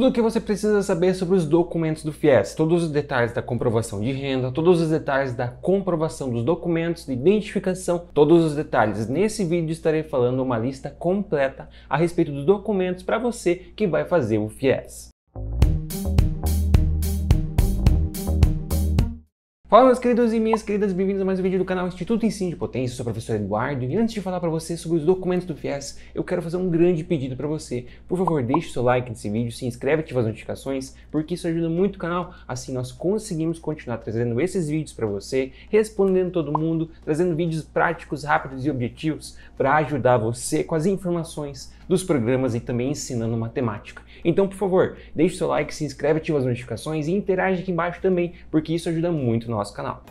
Tudo o que você precisa saber sobre os documentos do FIES, todos os detalhes da comprovação de renda, todos os detalhes da comprovação dos documentos de identificação, todos os detalhes. Nesse vídeo estarei falando uma lista completa a respeito dos documentos para você que vai fazer o FIES. Fala meus queridos e minhas queridas, bem-vindos a mais um vídeo do canal Instituto Ensino de Potência, eu sou o professor Eduardo e antes de falar para você sobre os documentos do FIES, eu quero fazer um grande pedido para você. Por favor, deixe seu like nesse vídeo, se inscreve e ativa as notificações, porque isso ajuda muito o canal, assim nós conseguimos continuar trazendo esses vídeos para você, respondendo todo mundo, trazendo vídeos práticos, rápidos e objetivos para ajudar você com as informações dos programas e também ensinando matemática. Então, por favor, deixe seu like, se inscreve, ativa as notificações e interage aqui embaixo também, porque isso ajuda muito o nosso canal.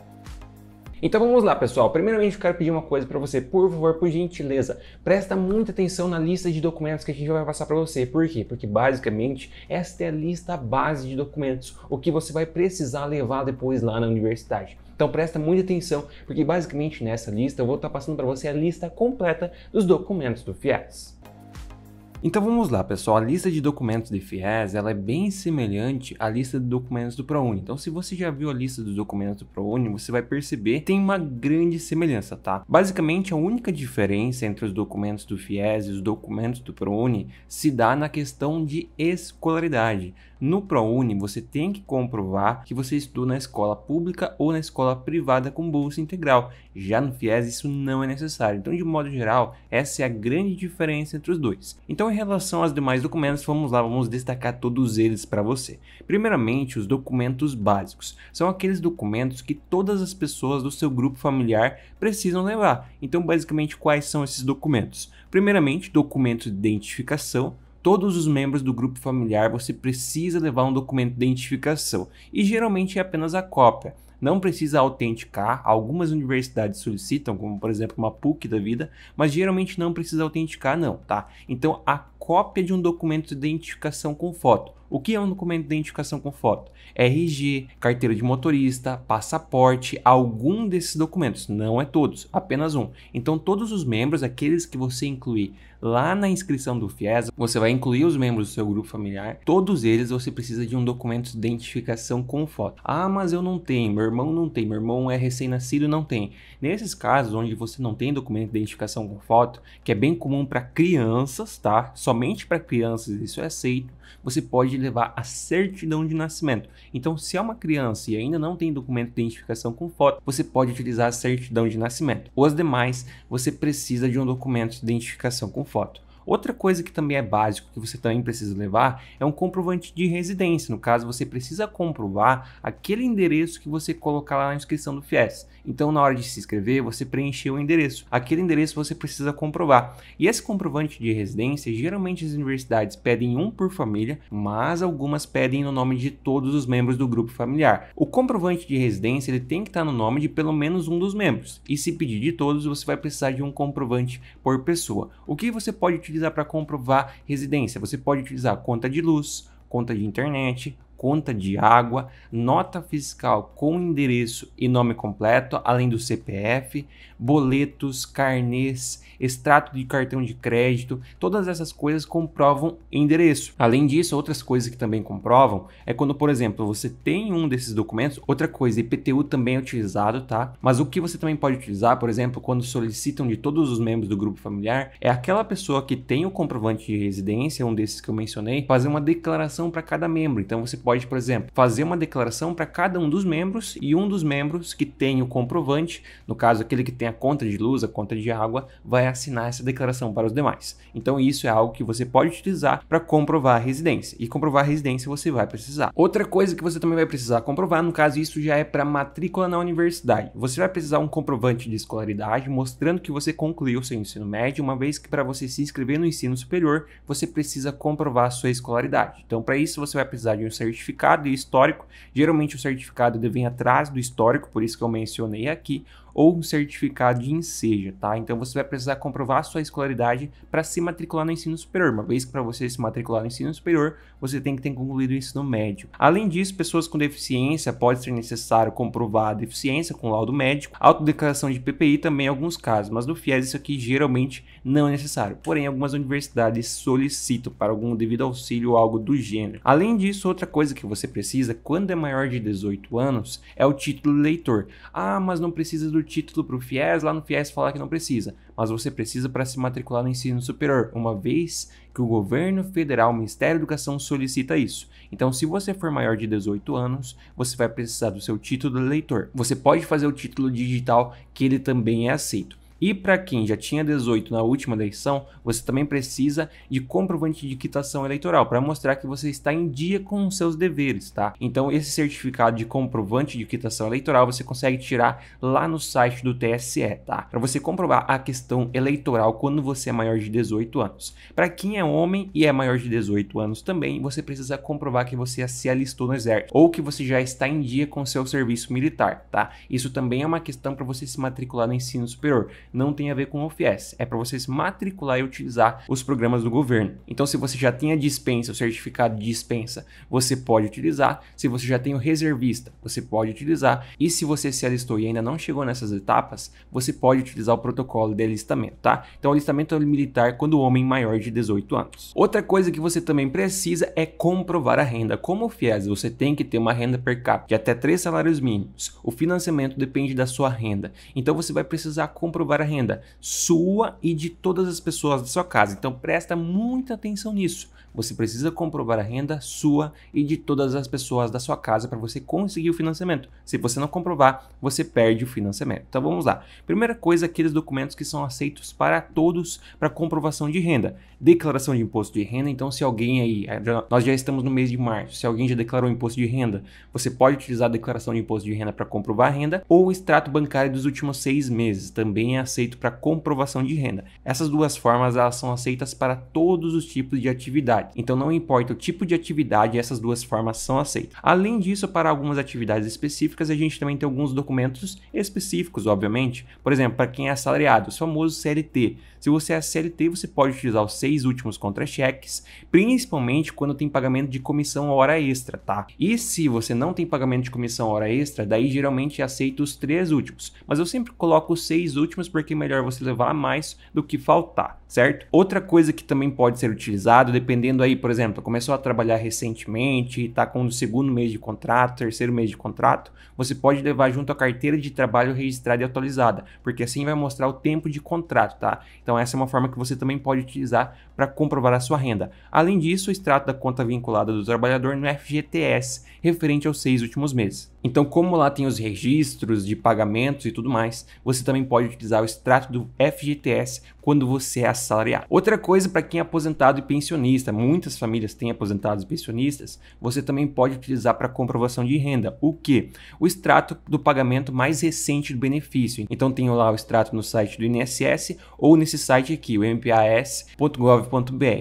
Então vamos lá, pessoal. Primeiramente, eu quero pedir uma coisa para você, por favor, por gentileza, presta muita atenção na lista de documentos que a gente vai passar para você. Por quê? Porque basicamente esta é a lista base de documentos, o que você vai precisar levar depois lá na universidade. Então presta muita atenção, porque basicamente nessa lista eu vou estar tá passando para você a lista completa dos documentos do FIES. Então vamos lá, pessoal. A lista de documentos de FIES ela é bem semelhante à lista de documentos do ProUni. Então, se você já viu a lista dos documentos do ProUni, você vai perceber que tem uma grande semelhança, tá? Basicamente, a única diferença entre os documentos do FIES e os documentos do ProUni se dá na questão de escolaridade. No ProUni, você tem que comprovar que você estudou na escola pública ou na escola privada com bolsa integral. Já no FIES, isso não é necessário. Então, de modo geral, essa é a grande diferença entre os dois. Então, então, em relação aos demais documentos, vamos lá, vamos destacar todos eles para você. Primeiramente, os documentos básicos. São aqueles documentos que todas as pessoas do seu grupo familiar precisam levar. Então, basicamente, quais são esses documentos? Primeiramente, documento de identificação, todos os membros do grupo familiar você precisa levar um documento de identificação e geralmente é apenas a cópia. Não precisa autenticar, algumas universidades solicitam, como por exemplo uma PUC da vida, mas geralmente não precisa autenticar não, tá? Então a cópia de um documento de identificação com foto o que é um documento de identificação com foto? RG, carteira de motorista, passaporte, algum desses documentos. Não é todos, apenas um. Então, todos os membros, aqueles que você incluir lá na inscrição do FIES, você vai incluir os membros do seu grupo familiar. Todos eles você precisa de um documento de identificação com foto. Ah, mas eu não tenho, meu irmão não tem, meu irmão é recém-nascido, não tem. Nesses casos onde você não tem documento de identificação com foto, que é bem comum para crianças, tá? Somente para crianças isso é aceito. Você pode pode levar a certidão de nascimento. Então, se é uma criança e ainda não tem documento de identificação com foto, você pode utilizar a certidão de nascimento. Os demais, você precisa de um documento de identificação com foto. Outra coisa que também é básico, que você também precisa levar, é um comprovante de residência. No caso, você precisa comprovar aquele endereço que você colocar lá na inscrição do FIES. Então, na hora de se inscrever, você preencheu o endereço. Aquele endereço você precisa comprovar. E esse comprovante de residência, geralmente as universidades pedem um por família, mas algumas pedem no nome de todos os membros do grupo familiar. O comprovante de residência ele tem que estar no nome de pelo menos um dos membros. E se pedir de todos, você vai precisar de um comprovante por pessoa. O que você pode utilizar para comprovar residência. Você pode utilizar conta de luz, conta de internet, conta de água, nota fiscal com endereço e nome completo, além do CPF, boletos, carnês, extrato de cartão de crédito, todas essas coisas comprovam endereço. Além disso, outras coisas que também comprovam é quando, por exemplo, você tem um desses documentos, outra coisa, IPTU também é utilizado, tá? Mas o que você também pode utilizar, por exemplo, quando solicitam de todos os membros do grupo familiar, é aquela pessoa que tem o comprovante de residência, um desses que eu mencionei, fazer uma declaração para cada membro. Então você pode, por exemplo, fazer uma declaração para cada um dos membros e um dos membros que tem o comprovante, no caso aquele que tem a conta de luz, a conta de água, vai assinar essa declaração para os demais. Então isso é algo que você pode utilizar para comprovar a residência. E comprovar a residência você vai precisar. Outra coisa que você também vai precisar comprovar, no caso isso já é para matrícula na universidade. Você vai precisar um comprovante de escolaridade mostrando que você concluiu seu ensino médio, uma vez que para você se inscrever no ensino superior, você precisa comprovar a sua escolaridade. Então para isso você vai precisar de um certificado certificado e histórico. Geralmente o certificado vem atrás do histórico, por isso que eu mencionei aqui ou um certificado de enseja, tá? Então você vai precisar comprovar sua escolaridade para se matricular no ensino superior, uma vez que para você se matricular no ensino superior, você tem que ter concluído o ensino médio. Além disso, pessoas com deficiência pode ser necessário comprovar a deficiência com laudo médico, autodeclaração de PPI também em alguns casos, mas no FIES isso aqui geralmente não é necessário. Porém, algumas universidades solicitam para algum devido auxílio ou algo do gênero. Além disso, outra coisa que você precisa quando é maior de 18 anos é o título leitor. Ah, mas não precisa do título para o FIES, lá no FIES falar que não precisa, mas você precisa para se matricular no ensino superior, uma vez que o governo federal, o Ministério da Educação solicita isso. Então, se você for maior de 18 anos, você vai precisar do seu título de eleitor. Você pode fazer o título digital, que ele também é aceito. E para quem já tinha 18 na última eleição, você também precisa de comprovante de quitação eleitoral para mostrar que você está em dia com os seus deveres, tá? Então esse certificado de comprovante de quitação eleitoral você consegue tirar lá no site do TSE, tá? Para você comprovar a questão eleitoral quando você é maior de 18 anos. Para quem é homem e é maior de 18 anos também, você precisa comprovar que você se alistou no exército ou que você já está em dia com seu serviço militar, tá? Isso também é uma questão para você se matricular no ensino superior não tem a ver com o FIES. É para você matricular e utilizar os programas do governo. Então, se você já tem a dispensa, o certificado de dispensa, você pode utilizar. Se você já tem o reservista, você pode utilizar. E se você se alistou e ainda não chegou nessas etapas, você pode utilizar o protocolo de alistamento, tá? Então, alistamento é militar quando o homem maior de 18 anos. Outra coisa que você também precisa é comprovar a renda. Como o FIES, você tem que ter uma renda per capita de até 3 salários mínimos. O financiamento depende da sua renda. Então, você vai precisar comprovar para a renda sua e de todas as pessoas da sua casa. Então presta muita atenção nisso. Você precisa comprovar a renda sua e de todas as pessoas da sua casa para você conseguir o financiamento. Se você não comprovar, você perde o financiamento. Então vamos lá. Primeira coisa, aqueles documentos que são aceitos para todos para comprovação de renda. Declaração de imposto de renda. Então, se alguém aí, eh, nós já estamos no mês de março, se alguém já declarou imposto de renda, você pode utilizar a declaração de imposto de renda para comprovar a renda ou o extrato bancário dos últimos seis meses. Também é aceito para comprovação de renda. Essas duas formas elas são aceitas para todos os tipos de atividade. Então não importa o tipo de atividade, essas duas formas são aceitas. Além disso, para algumas atividades específicas, a gente também tem alguns documentos específicos, obviamente. Por exemplo, para quem é assalariado, o famoso CLT. Se você é CLT, você pode utilizar os seis últimos contra-cheques, principalmente quando tem pagamento de comissão hora extra, tá? E se você não tem pagamento de comissão hora extra, daí geralmente é aceita os três últimos. Mas eu sempre coloco os seis últimos porque é melhor você levar mais do que faltar, certo? Outra coisa que também pode ser utilizado, dependendo aí, por exemplo, começou a trabalhar recentemente, está com o segundo mês de contrato, terceiro mês de contrato, você pode levar junto a carteira de trabalho registrada e atualizada, porque assim vai mostrar o tempo de contrato, tá? Então essa é uma forma que você também pode utilizar para comprovar a sua renda. Além disso, o extrato da conta vinculada do trabalhador no FGTS, referente aos seis últimos meses. Então, como lá tem os registros de pagamentos e tudo mais, você também pode utilizar o extrato do FGTS quando você é assalariado. Outra coisa para quem é aposentado e pensionista, muitas famílias têm aposentados e pensionistas, você também pode utilizar para comprovação de renda, o que? O extrato do pagamento mais recente do benefício. Então tem lá o extrato no site do INSS ou nesse site aqui, o mpas.gov.br.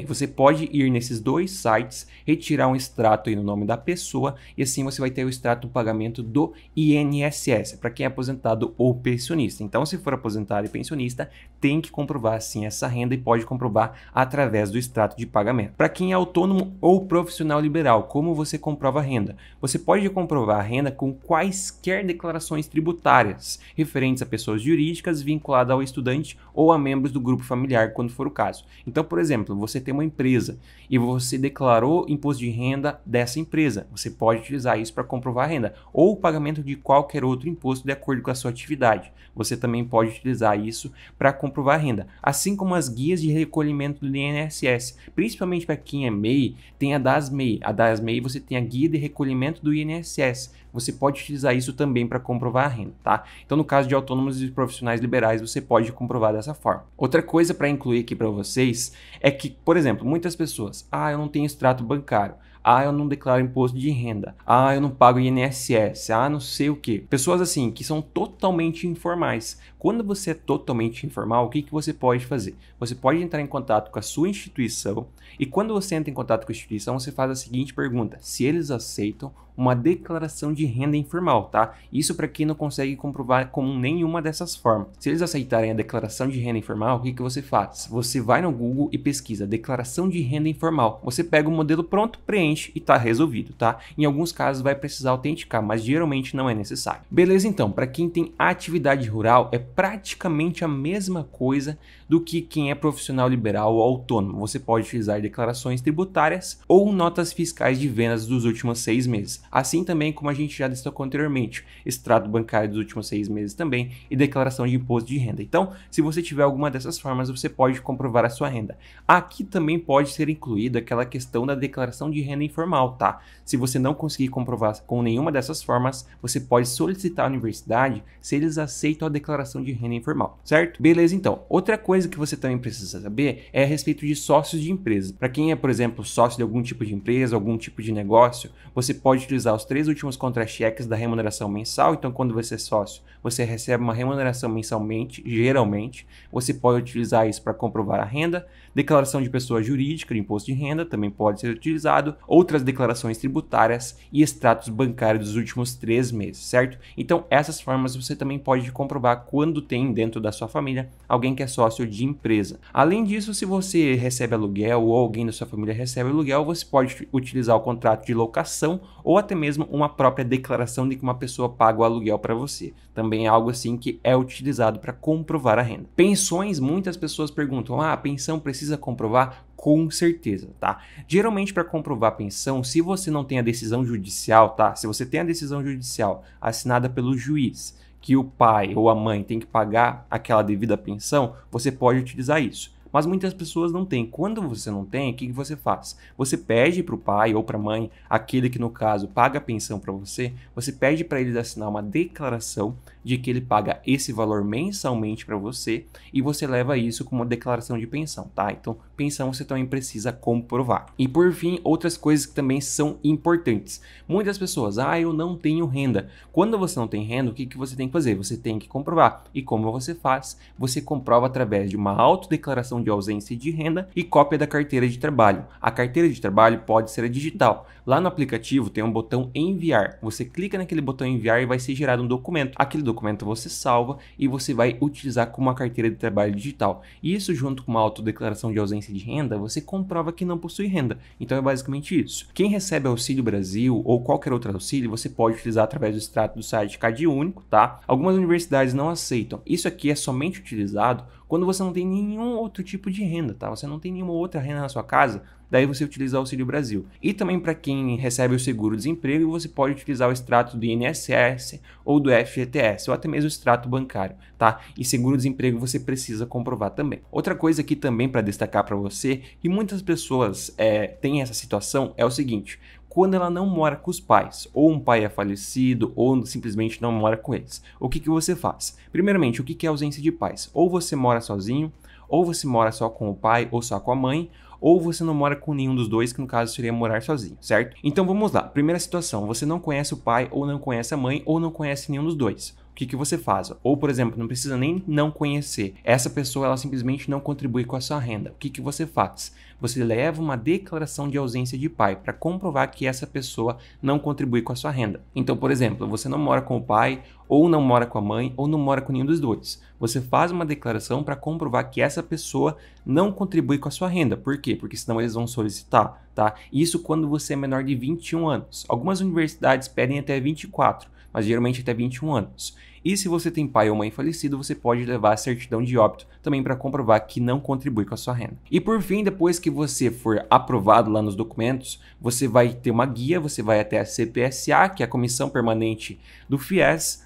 Você pode ir nesses dois sites, retirar um extrato aí no nome da pessoa e assim você vai ter o extrato do pagamento do INSS para quem é aposentado ou pensionista. Então se for aposentado e pensionista, tem que comprovar comprovar sim essa renda e pode comprovar através do extrato de pagamento. Para quem é autônomo ou profissional liberal, como você comprova a renda? Você pode comprovar a renda com quaisquer declarações tributárias referentes a pessoas jurídicas vinculadas ao estudante ou a membros do grupo familiar, quando for o caso. Então, por exemplo, você tem uma empresa e você declarou imposto de renda dessa empresa. Você pode utilizar isso para comprovar a renda ou o pagamento de qualquer outro imposto de acordo com a sua atividade. Você também pode utilizar isso para comprovar a renda assim como as guias de recolhimento do INSS, principalmente para quem é MEI, tem a mei, A das mei, você tem a guia de recolhimento do INSS, você pode utilizar isso também para comprovar a renda, tá? Então, no caso de autônomos e profissionais liberais, você pode comprovar dessa forma. Outra coisa para incluir aqui para vocês é que, por exemplo, muitas pessoas, ah, eu não tenho extrato bancário. Ah, eu não declaro imposto de renda. Ah, eu não pago INSS. Ah, não sei o que. Pessoas assim que são totalmente informais. Quando você é totalmente informal, o que, que você pode fazer? Você pode entrar em contato com a sua instituição e quando você entra em contato com a instituição, você faz a seguinte pergunta: se eles aceitam uma declaração de renda informal, tá? Isso para quem não consegue comprovar com nenhuma dessas formas. Se eles aceitarem a declaração de renda informal, o que, que você faz? Você vai no Google e pesquisa declaração de renda informal. Você pega o modelo pronto, preenche e está resolvido, tá? Em alguns casos vai precisar autenticar, mas geralmente não é necessário. Beleza, então, para quem tem atividade rural, é praticamente a mesma coisa do que quem é profissional liberal ou autônomo. Você pode utilizar declarações tributárias ou notas fiscais de vendas dos últimos seis meses assim também como a gente já destacou anteriormente, extrato bancário dos últimos seis meses também e declaração de imposto de renda. Então, se você tiver alguma dessas formas, você pode comprovar a sua renda. Aqui também pode ser incluída aquela questão da declaração de renda informal, tá? Se você não conseguir comprovar com nenhuma dessas formas, você pode solicitar à universidade se eles aceitam a declaração de renda informal, certo? Beleza, então. Outra coisa que você também precisa saber é a respeito de sócios de empresas. Para quem é, por exemplo, sócio de algum tipo de empresa, algum tipo de negócio, você pode utilizar os três últimos contra-cheques da remuneração mensal. Então, quando você é sócio, você recebe uma remuneração mensalmente, geralmente. Você pode utilizar isso para comprovar a renda. Declaração de pessoa jurídica de imposto de renda também pode ser utilizado. Outras declarações tributárias e extratos bancários dos últimos três meses, certo? Então, essas formas você também pode comprovar quando tem dentro da sua família alguém que é sócio de empresa. Além disso, se você recebe aluguel ou alguém da sua família recebe aluguel, você pode utilizar o contrato de locação ou até até mesmo uma própria declaração de que uma pessoa paga o aluguel para você. Também é algo assim que é utilizado para comprovar a renda. Pensões, muitas pessoas perguntam: "Ah, a pensão precisa comprovar?" com certeza, tá? Geralmente para comprovar a pensão, se você não tem a decisão judicial, tá? Se você tem a decisão judicial assinada pelo juiz que o pai ou a mãe tem que pagar aquela devida pensão, você pode utilizar isso mas muitas pessoas não têm. Quando você não tem, o que você faz? Você pede para o pai ou para a mãe, aquele que no caso paga a pensão para você, você pede para eles assinar uma declaração de que ele paga esse valor mensalmente para você e você leva isso como declaração de pensão, tá? Então, pensão você também precisa comprovar. E por fim, outras coisas que também são importantes. Muitas pessoas, ah, eu não tenho renda. Quando você não tem renda, o que, que você tem que fazer? Você tem que comprovar. E como você faz? Você comprova através de uma autodeclaração de ausência de renda e cópia da carteira de trabalho. A carteira de trabalho pode ser digital. Lá no aplicativo tem um botão enviar. Você clica naquele botão enviar e vai ser gerado um documento. Aquele documento documento você salva e você vai utilizar como uma carteira de trabalho digital. E isso junto com uma autodeclaração de ausência de renda, você comprova que não possui renda. Então é basicamente isso. Quem recebe Auxílio Brasil ou qualquer outro auxílio, você pode utilizar através do extrato do site Único, tá? Algumas universidades não aceitam. Isso aqui é somente utilizado quando você não tem nenhum outro tipo de renda, tá? Você não tem nenhuma outra renda na sua casa, daí você utiliza o Auxílio Brasil. E também para quem recebe o seguro-desemprego, você pode utilizar o extrato do INSS ou do FGTS, ou até mesmo o extrato bancário, tá? E seguro-desemprego você precisa comprovar também. Outra coisa aqui também para destacar para você, que muitas pessoas é, têm essa situação, é o seguinte, quando ela não mora com os pais, ou um pai é falecido, ou simplesmente não mora com eles. O que, que você faz? Primeiramente, o que, que é ausência de pais? Ou você mora sozinho, ou você mora só com o pai ou só com a mãe, ou você não mora com nenhum dos dois, que no caso seria morar sozinho, certo? Então vamos lá. Primeira situação, você não conhece o pai ou não conhece a mãe ou não conhece nenhum dos dois que, que você faz? Ou, por exemplo, não precisa nem não conhecer. Essa pessoa ela simplesmente não contribui com a sua renda. O que, que você faz? Você leva uma declaração de ausência de pai para comprovar que essa pessoa não contribui com a sua renda. Então, por exemplo, você não mora com o pai ou não mora com a mãe ou não mora com nenhum dos dois. Você faz uma declaração para comprovar que essa pessoa não contribui com a sua renda. Por quê? Porque senão eles vão solicitar tá? Isso quando você é menor de 21 anos. Algumas universidades pedem até 24, mas geralmente até 21 anos. E se você tem pai ou mãe falecido, você pode levar a certidão de óbito também para comprovar que não contribui com a sua renda. E por fim, depois que você for aprovado lá nos documentos, você vai ter uma guia, você vai até a CPSA, que é a Comissão Permanente do FIES,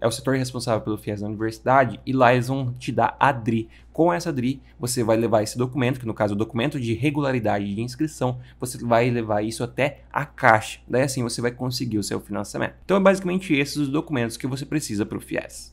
é o setor responsável pelo FIES da universidade, e lá eles vão te dar a DRI, com essa DRI, você vai levar esse documento, que no caso é o documento de regularidade de inscrição, você vai levar isso até a caixa. Daí assim você vai conseguir o seu financiamento. Então é basicamente esses os documentos que você precisa para proof, yes.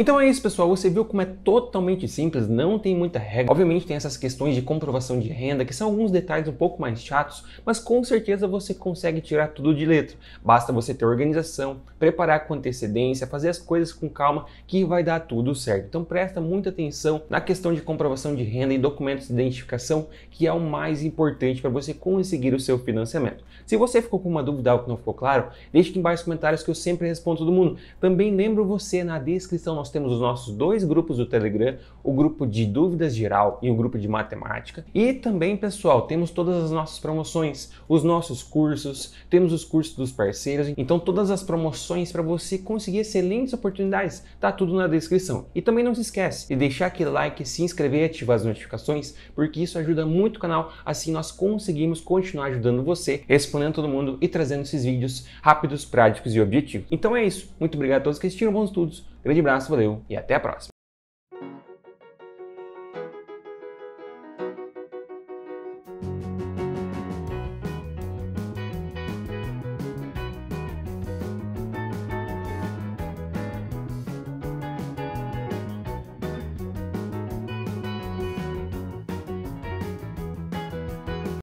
Então é isso, pessoal. Você viu como é totalmente simples, não tem muita regra. Obviamente tem essas questões de comprovação de renda, que são alguns detalhes um pouco mais chatos, mas com certeza você consegue tirar tudo de letra. Basta você ter organização, preparar com antecedência, fazer as coisas com calma, que vai dar tudo certo. Então presta muita atenção na questão de comprovação de renda e documentos de identificação, que é o mais importante para você conseguir o seu financiamento. Se você ficou com uma dúvida ou que não ficou claro, deixe aqui embaixo nos comentários que eu sempre respondo todo mundo. Também lembro você na descrição nós temos os nossos dois grupos do Telegram, o grupo de dúvidas geral e o grupo de matemática. E também, pessoal, temos todas as nossas promoções, os nossos cursos, temos os cursos dos parceiros, então todas as promoções para você conseguir excelentes oportunidades, tá tudo na descrição. E também não se esquece de deixar aquele like, se inscrever e ativar as notificações, porque isso ajuda muito o canal, assim nós conseguimos continuar ajudando você, respondendo todo mundo e trazendo esses vídeos rápidos, práticos e objetivos. Então é isso. Muito obrigado a todos que assistiram, bons estudos. Grande abraço, valeu e até a próxima.